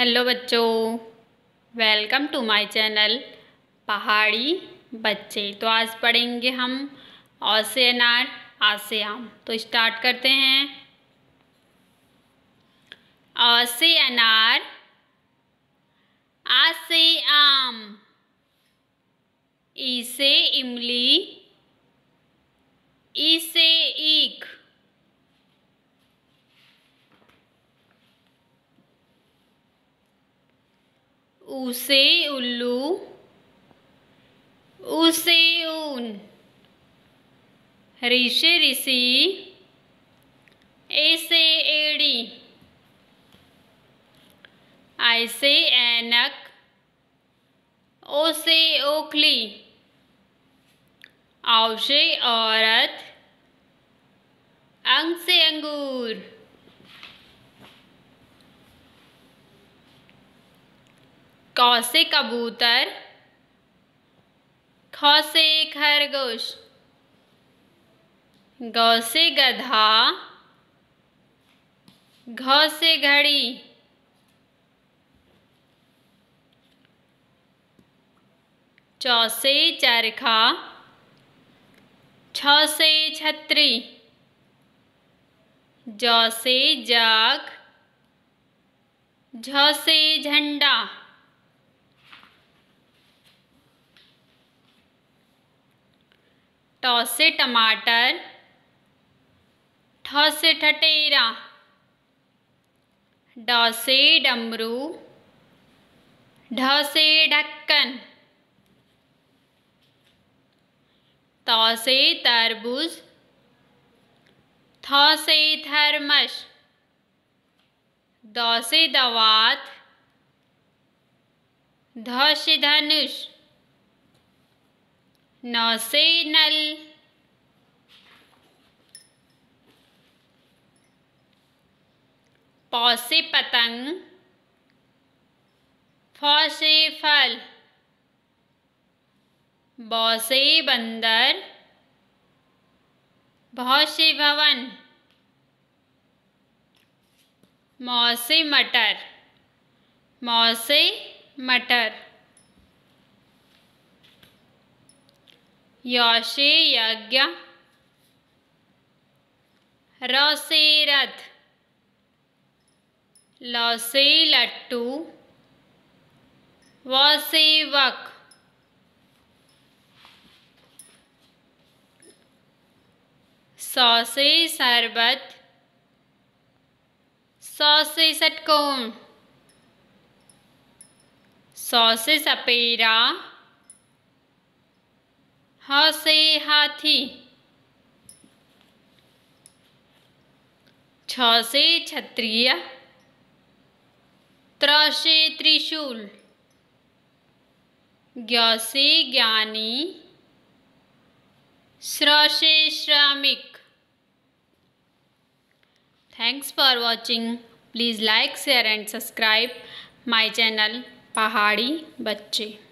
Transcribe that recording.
hello बच्चों welcome to my channel पहाड़ी बच्चे तो आज पढ़ेंगे हम और से अनार आम तो स्टार्ट करते हैं और से अनार आम ई से इमली ई से ईख उसे उल्लू उसे ऊन ऋषि ऋषि ऐसे एड़ी ऐसे ऐनक ओसे ओखली आवशे औरत अंग से अंगूर क से कबूतर ख से खरगोश ग से गधा घ से घड़ी च से चरखा छ से छतरी ज से जाग झ से झंडा टॉसे टमाटर ठोसे ठटेरा ड डमरू ढसे ढक्कन त तरबूज थसे थर्मस दसे दवात धसे धनुष नौसेनल पौसे नल पतंग फौसे फल बौसे बंदर भौसे भवन मौसे मटर मौसे मटर यशे यज्ञ रसे रथ लसे लट्टू वसे वक सौसे शरबत सौसे षटकोण सौसे सपेरा से हाथी छ से क्षत्रिय त्र से त्रिशूल ज्ञ से ज्ञानी स्रसे से श्रमिक thanks for watching please like share and subscribe my channel पहाड़ी बच्चे